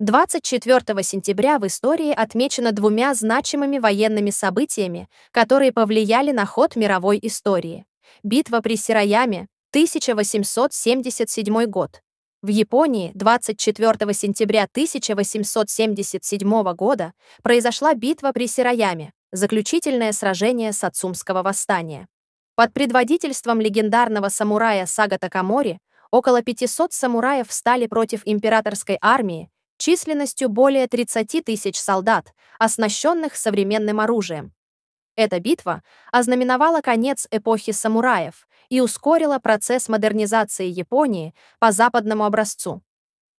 24 сентября в истории отмечено двумя значимыми военными событиями, которые повлияли на ход мировой истории. Битва при Сирояме, 1877 год. В Японии 24 сентября 1877 года произошла битва при Сирояме, заключительное сражение Сацумского восстания. Под предводительством легендарного самурая Сага Такамори около 500 самураев встали против императорской армии, численностью более 30 тысяч солдат, оснащенных современным оружием. Эта битва ознаменовала конец эпохи самураев и ускорила процесс модернизации Японии по западному образцу.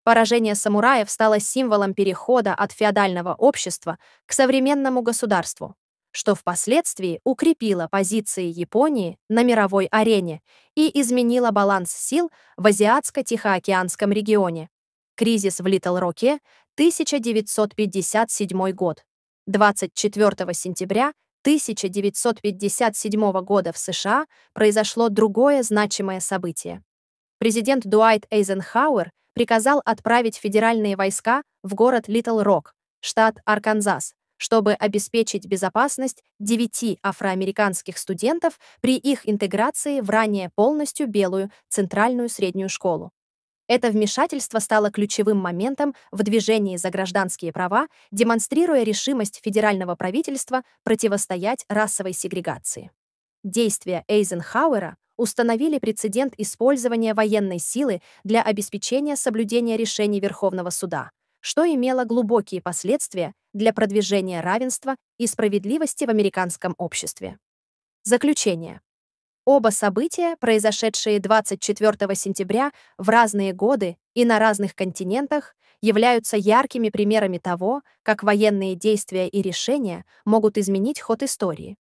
Поражение самураев стало символом перехода от феодального общества к современному государству, что впоследствии укрепило позиции Японии на мировой арене и изменило баланс сил в Азиатско-Тихоокеанском регионе. Кризис в Литл-Роке, 1957 год. 24 сентября 1957 года в США произошло другое значимое событие. Президент Дуайт Эйзенхауэр приказал отправить федеральные войска в город Литл-Рок, штат Арканзас, чтобы обеспечить безопасность девяти афроамериканских студентов при их интеграции в ранее полностью белую центральную среднюю школу. Это вмешательство стало ключевым моментом в движении за гражданские права, демонстрируя решимость федерального правительства противостоять расовой сегрегации. Действия Эйзенхауэра установили прецедент использования военной силы для обеспечения соблюдения решений Верховного суда, что имело глубокие последствия для продвижения равенства и справедливости в американском обществе. Заключение. Оба события, произошедшие 24 сентября в разные годы и на разных континентах, являются яркими примерами того, как военные действия и решения могут изменить ход истории.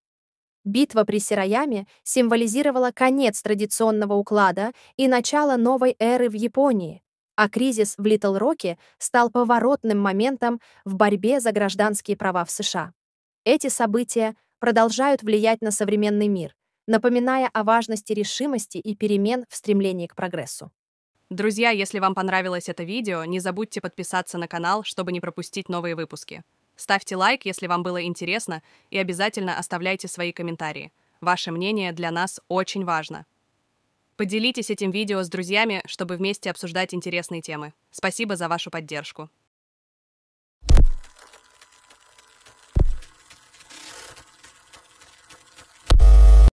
Битва при Сирояме символизировала конец традиционного уклада и начало новой эры в Японии, а кризис в Литл-Роке стал поворотным моментом в борьбе за гражданские права в США. Эти события продолжают влиять на современный мир — напоминая о важности решимости и перемен в стремлении к прогрессу. Друзья, если вам понравилось это видео, не забудьте подписаться на канал, чтобы не пропустить новые выпуски. Ставьте лайк, если вам было интересно, и обязательно оставляйте свои комментарии. Ваше мнение для нас очень важно. Поделитесь этим видео с друзьями, чтобы вместе обсуждать интересные темы. Спасибо за вашу поддержку.